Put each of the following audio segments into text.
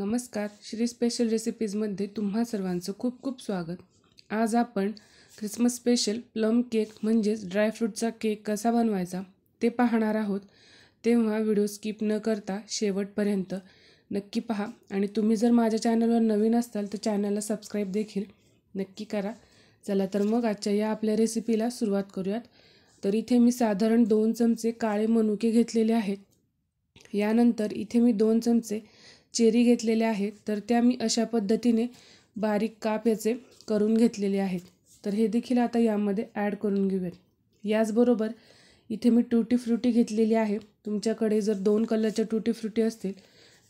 नमस्कार श्री स्पेशल रेसिपीजमध्ये तुम्हा सर्वांचं खूप खूप स्वागत आज आपण क्रिसमस स्पेशल प्लम केक म्हणजेच ड्रायफ्रूटचा केक कसा बनवायचा ते पाहणार आहोत तेव्हा व्हिडिओ स्किप न करता शेवटपर्यंत नक्की पहा आणि तुम्ही जर माझ्या चॅनलवर नवीन असाल तर चॅनलला सबस्क्राईब देखील नक्की करा चला तर मग आजच्या या आपल्या रेसिपीला सुरुवात करूयात तर इथे मी साधारण दोन चमचे काळे मनुके घेतलेले आहेत यानंतर इथे मी दोन चमचे चेरी घेतलेल्या आहेत तर त्या मी अशा पद्धतीने बारीक काप याचे करून घेतलेले आहेत तर हे देखील आता यामध्ये ॲड करून घेऊयात याचबरोबर इथे मी टुटी फ्रुटी घेतलेली आहे तुमच्याकडे जर दोन कलरच्या टुटी फ्रुटी असतील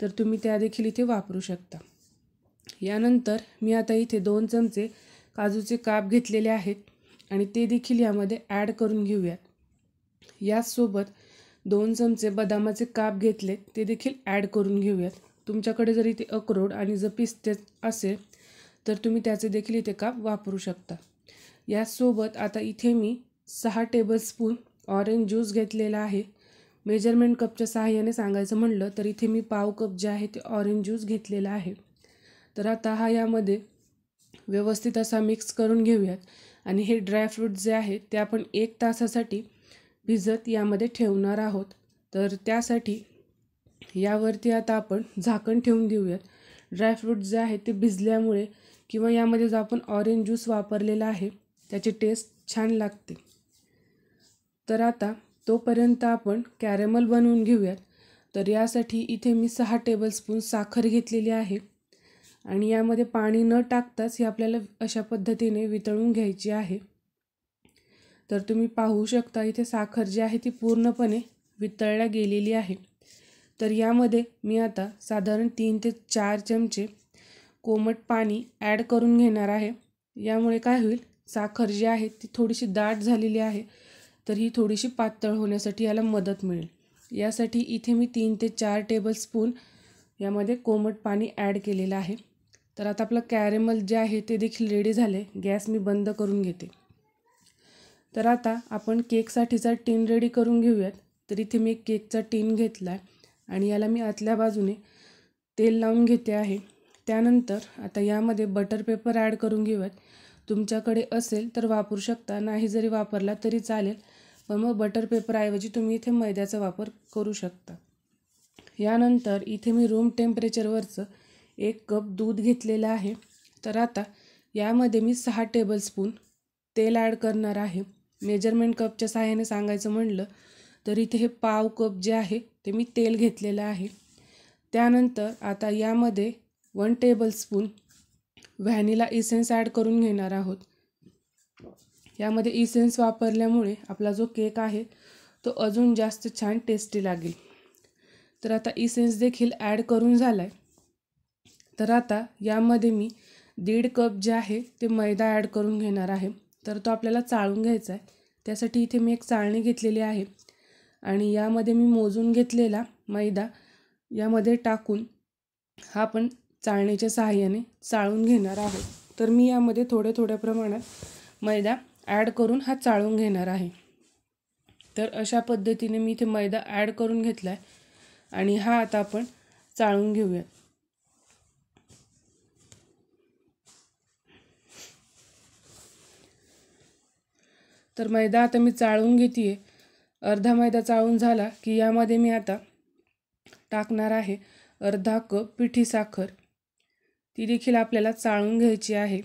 तर तुम्ही त्या देखील इथे वापरू शकता यानंतर मी आता इथे दोन चमचे काजूचे काप घेतलेले आहेत आणि ते देखील यामध्ये ॲड करून घेऊयात याचसोबत दोन चमचे बदामाचे काप घेतले ते देखील ॲड करून घेऊयात तुमच्याकडे जर इथे अक्रोड आणि जर पिस्ते असेल तर तुम्ही त्याचे देखील इथे काप वापरू शकता यासोबत आता इथे मी सहा टेबलस्पून ऑरेंज ज्यूस घेतलेला आहे मेजरमेंट कपच्या सहाय्याने सांगायचं म्हणलं तर इथे मी पाव कप जे आहे ते ऑरेंज ज्यूस घेतलेला आहे तर आता हा यामध्ये व्यवस्थित असा मिक्स करून घेऊयात आणि हे ड्रायफ्रूट जे आहे ते आपण एक तासासाठी भिजत यामध्ये ठेवणार आहोत तर त्यासाठी यावरती आता आपण झाकण ठेवून देऊयात ड्रायफ्रूट जे आहे ते भिजल्यामुळे किंवा यामध्ये जो आपण ऑरेंज ज्यूस वापरलेला आहे त्याची टेस्ट छान लागते तर आता तोपर्यंत आपण कॅरेमल बनवून घेऊयात तर यासाठी इथे मी सहा टेबलस्पून साखर घेतलेली आहे आणि यामध्ये पाणी न टाकताच ही आपल्याला अशा पद्धतीने वितळून घ्यायची आहे तर तुम्ही पाहू शकता इथे साखर जी आहे ती पूर्णपणे वितळल्या गेलेली आहे तर यामध्ये मी आता साधारण तीन ते चार चमचे कोमट पाणी ॲड करून घेणार आहे यामुळे काय होईल साखर जी आहे ती थोडीशी दाट झालेली आहे तर ही थोडीशी पातळ होण्यासाठी याला मदत मिळेल यासाठी इथे मी तीन ते चार टेबल स्पून यामध्ये कोमट पाणी ॲड केलेलं आहे तर आता आपलं कॅरेमल जे आहे ते देखील रेडी झाले गॅस मी बंद करून घेते तर आता आपण केकसाठीचा टीन रेडी करून घेऊयात तर इथे मी केकचा टीन घेतला आहे आणि याला मी आतल्या बाजूने तेल लावून घेते आहे त्यानंतर आता यामध्ये बटर पेपर ॲड करून घेऊयात तुमच्याकडे असेल तर वापरू शकता नाही जरी वापरला तरी चालेल पण मग बटर पेपरऐवजी तुम्ही इथे मैद्याचा वापर करू शकता यानंतर इथे मी रूम टेम्परेचरवरचं एक कप दूध घेतलेलं आहे तर आता यामध्ये मी सहा टेबलस्पून तेल ॲड करणार आहे मेजरमेंट कपच्या सहाय्याने सांगायचं म्हणलं तर इथे हे पाव कप जे आहे ते मी तेल घेतलेलं आहे त्यानंतर आता यामध्ये one tablespoon vanilla essence add करून घेणार आहोत यामध्ये इसेन्स वापरल्यामुळे आपला जो केक आहे तो अजून जास्त छान टेस्टी लागेल तर आता इसेन्स देखील ॲड करून झाला आहे तर आता यामध्ये मी दीड कप जे आहे ते मैदा ॲड करून घेणार आहे तर तो आपल्याला चाळून घ्यायचा आहे त्यासाठी इथे मी एक चाळणी घेतलेली आहे आणि यामध्ये मी मोजून घेतलेला मैदा यामध्ये टाकून हा आपण चाळण्याच्या सहाय्याने चाळून घेणार आहोत तर मी यामध्ये थोड्या थोड्या प्रमाणात मैदा ॲड करून हा चाळून घेणार आहे तर अशा पद्धतीने मी इथे मैदा ॲड करून घेतला आहे आणि हा आता आपण चाळून घेऊया तर मैदा आता मी चाळून घेते अर्धा मैदा चाळून झाला की यामध्ये मी आता टाकणार आहे अर्धा कप पिठी साखर ती देखील आपल्याला चाळून घ्यायची आहे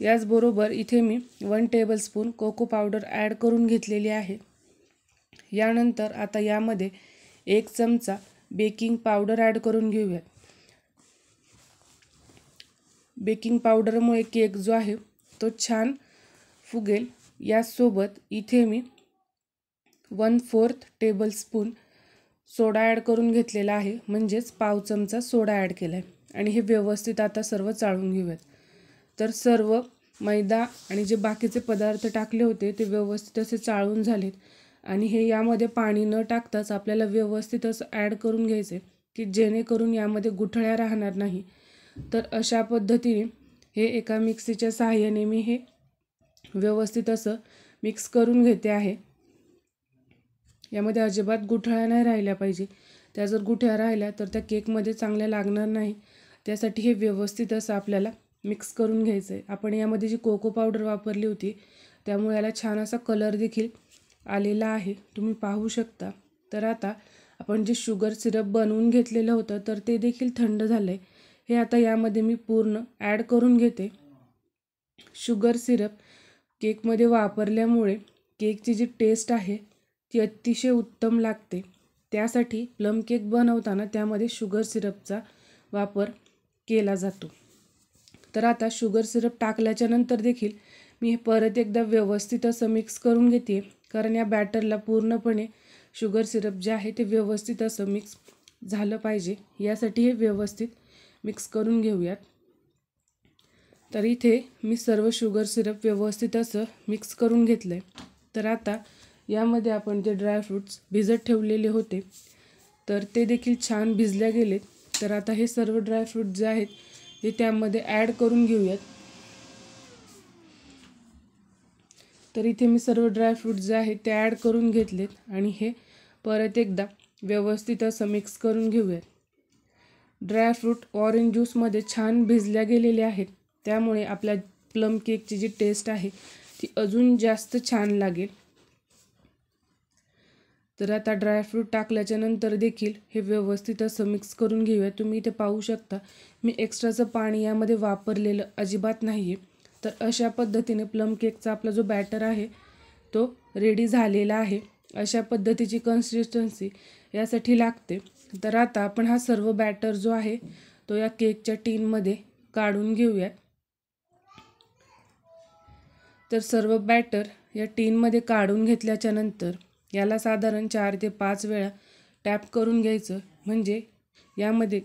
याचबरोबर इथे मी one tablespoon cocoa powder add करून घेतलेली आहे यानंतर आता यामध्ये एक चमचा बेकिंग पावडर ॲड करून घेऊयात बेकिंग पावडरमुळे केक जो आहे तो छान फुगेल यासोबत इथे मी one fourth tablespoon soda add करून घेतलेला आहे म्हणजेच पाव चमचा सोडा ॲड केला आहे आणि हे व्यवस्थित आता सर्व चाळून घेऊयात तर सर्व मैदा आणि जे बाकीचे पदार्थ टाकले होते ते व्यवस्थित असे चाळून झालेत आणि हे यामध्ये पाणी न टाकताच आपल्याला व्यवस्थित असं ॲड करून घ्यायचे की जेणेकरून यामध्ये गुठळ्या राहणार नाही तर अशा पद्धतीने हे एका मिक्सीच्या सहाय्याने मी हे व्यवस्थित असं मिक्स करून घेते आहे यामध्ये अजिबात गुठळ्या नाही राहिल्या पाहिजे त्या जर गुठळ्या राहिल्या तर त्या केकमध्ये चांगल्या लागणार नाही त्यासाठी हे व्यवस्थित असं आपल्याला मिक्स करून घ्यायचं आहे आपण यामध्ये जी कोको पावडर वापरली होती त्यामुळे याला छान असा कलर देखील आलेला आहे तुम्ही पाहू शकता तर आता आपण जे शुगर सिरप बनवून घेतलेलं होतं तर ते देखील थंड झालं आहे हे आता यामध्ये मी पूर्ण ॲड करून घेते शुगर सिरप केकमध्ये वापरल्यामुळे केकची जी टेस्ट आहे ती अतिशय उत्तम लागते त्यासाठी प्लम केक बनवताना त्यामध्ये शुगर सिरपचा वापर केला जातो तर आता शुगर सिरप टाकल्याच्या नंतर देखील मी हे परत एकदा व्यवस्थित असं मिक्स करून घेते कारण या बॅटरला पूर्णपणे शुगर सिरप जे आहे ते व्यवस्थित असं मिक्स झालं पाहिजे यासाठी हे व्यवस्थित मिक्स करून घेऊयात तर इथे मी सर्व शुगर सिरप व्यवस्थित असं मिक्स करून घेतलं आहे तर आता यामध्ये आपण जे ड्रायफ्रूट्स भिजत ठेवलेले होते तर ते देखील छान भिजल्या गेलेत तर आता हे सर्व ड्रायफ्रूट जे आहेत ते त्यामध्ये ॲड करून घेऊयात तर इथे मी सर्व ड्रायफ्रूट जे आहेत ते ॲड करून घेतलेत आणि हे परत एकदा व्यवस्थित असं मिक्स करून घेऊयात ड्रायफ्रूट ऑरेंज ज्यूसमध्ये छान भिजल्या गेलेले आहेत त्यामुळे आपल्या प्लम केकची जी टेस्ट आहे ती अजून जास्त छान लागेल तर आता ड्रायफ्रूट टाकल्याच्या नंतर देखील हे व्यवस्थित असं मिक्स करून घेऊया तुम्ही इथे पाहू शकता मी एक्स्ट्राचं पाणी यामध्ये वापरलेलं अजिबात नाही आहे तर अशा पद्धतीने प्लम केकचा आपला जो बॅटर आहे तो रेडी झालेला आहे अशा पद्धतीची कन्सिस्टन्सी यासाठी लागते तर आता आपण हा सर्व बॅटर जो आहे तो या केकच्या टीनमध्ये काढून घेऊया तर सर्व बॅटर या टीनमध्ये काढून घेतल्याच्यानंतर याला साधारण चार ते पाच वेळा टॅप करून घ्यायचं म्हणजे यामध्ये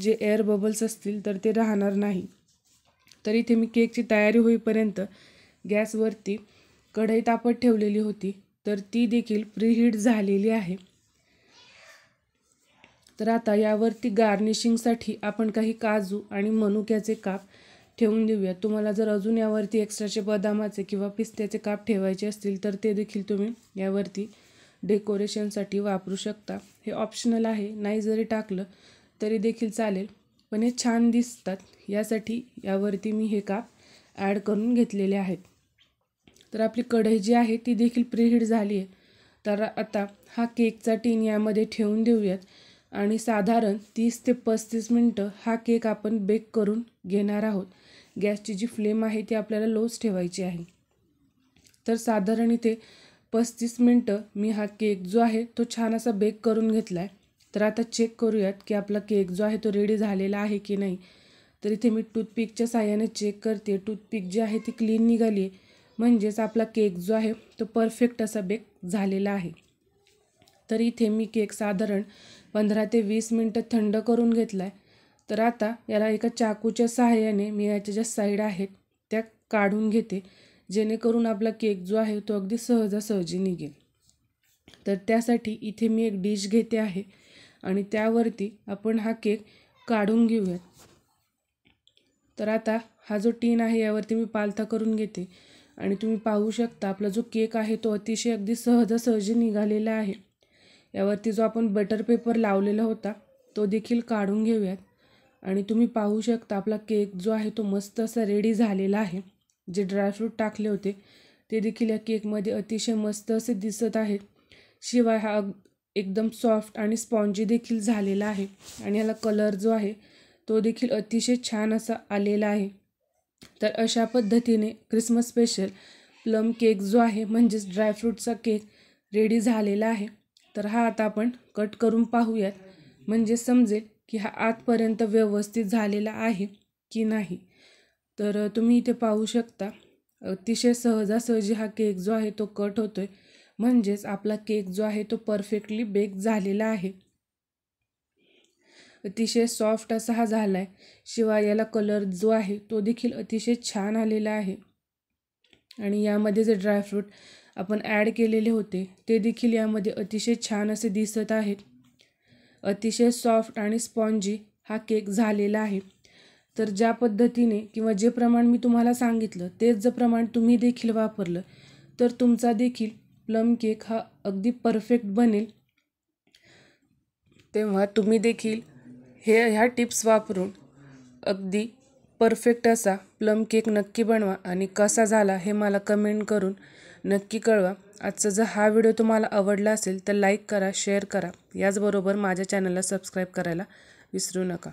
जे एअर बबल्स असतील तर ते राहणार नाही तर इथे मी केकची तयारी होईपर्यंत गॅसवरती कढई तापत ठेवलेली होती तर ती देखील प्रीहीट झालेली आहे तर आता यावरती गार्निशिंगसाठी आपण काही काजू आणि मनुक्याचे काप ठेवून देऊया तुम्हाला जर अजून यावरती एक्स्ट्राचे बदामाचे किंवा पिस्त्याचे काप ठेवायचे असतील तर ते देखील तुम्ही यावरती डेकोरेशनसाठी वापरू शकता हे ऑप्शनल आहे नाही जरी टाकलं तरी देखील चालेल पण हे छान दिसतात यासाठी यावरती मी हे काप ॲड करून घेतलेले आहेत तर आपली कढई जी आहे ती देखील प्रिहीट झाली आहे तर आता हा केकचा टीन यामध्ये ठेवून देऊयात आणि साधारण तीस ते पस्तीस मिनटं हा केक आपण बेक करून घेणार आहोत गॅसची जी फ्लेम आहे ती आपल्याला लोच ठेवायची आहे तर साधारण इथे पस्तीस मिनटं मी हा केक जो आहे तो छान असा बेक करून घेतला आहे तर आता चेक करूयात की आपला केक जो आहे तो रेडी झालेला आहे की नाही तर इथे मी टूथपिकच्या साह्याने चेक करते टूथपिक जी आहे ती क्लीन निघाली आहे म्हणजेच आपला केक जो आहे तो परफेक्ट असा बेक झालेला आहे तर इथे मी केक साधारण पंधरा ते वीस मिनटं थंड करून घेतला आहे तर आता याला एका चाकूच्या सहाय्याने मी याच्या ज्या साईड आहेत त्या काढून घेते जेणेकरून आपला केक जो आहे तो अगदी सहजासहजी निघेल तर त्यासाठी इथे मी एक डिश घेते आहे आणि त्यावरती आपण हा केक काढून घेऊयात तर आता हा जो टीन आहे यावरती मी पालथा करून घेते आणि तुम्ही पाहू शकता आपला जो केक आहे तो अतिशय अगदी सहजासहजी निघालेला आहे यावरती जो आपण बटर पेपर लावलेला होता तो देखील काढून घेऊयात आणि तुम्ही पाहू शकता आपला केक जो आहे तो मस्त असा रेडी झालेला आहे जे ड्रायफ्रूट टाकले होते ते देखील या केकमध्ये अतिशय मस्त असे दिसत आहे शिवाय हा एकदम सॉफ्ट आणि स्पॉन्जी देखील झालेला आहे आणि याला कलर जो आहे तो देखील अतिशय छान असा आलेला आहे तर अशा पद्धतीने क्रिसमस स्पेशल प्लम केक जो आहे म्हणजेच ड्रायफ्रूटचा केक रेडी झालेला आहे तर हा आता आपण कट करून पाहूयात म्हणजे समजेल की हा आतपर्यंत व्यवस्थित झालेला आहे की नाही तर तुम्ही इथे पाहू शकता अतिशय सहजासहजी हा केक जो आहे तो कट होतो आहे म्हणजेच आपला केक जो आहे तो परफेक्टली बेक झालेला आहे अतिशय सॉफ्ट असा हा झाला आहे शिवाय याला कलर जो आहे तो देखील अतिशय छान आलेला आहे आणि यामध्ये जे ड्रायफ्रूट आपण ॲड केलेले होते ते देखील यामध्ये अतिशय छान असे दिसत आहेत अतिशय सॉफ्ट आणि स्पॉन्जी हा केक झालेला आहे तर ज्या पद्धतीने किंवा जे प्रमाण मी तुम्हाला सांगितलं तेच जर प्रमाण तुम्ही देखील वापरलं तर तुमचा देखील प्लम केक हा अगदी परफेक्ट बनेल तेव्हा तुम्ही देखील हे ह्या टिप्स वापरून अगदी परफेक्ट असा प्लम केक नक्की बनवा आणि कसा झाला हे मला कमेंट करून नक्की कळवा आजचा जर हा व्हिडिओ तुम्हाला आवडला असेल तर लाईक करा शेअर करा याचबरोबर माझ्या चॅनलला सबस्क्राईब करायला विसरू नका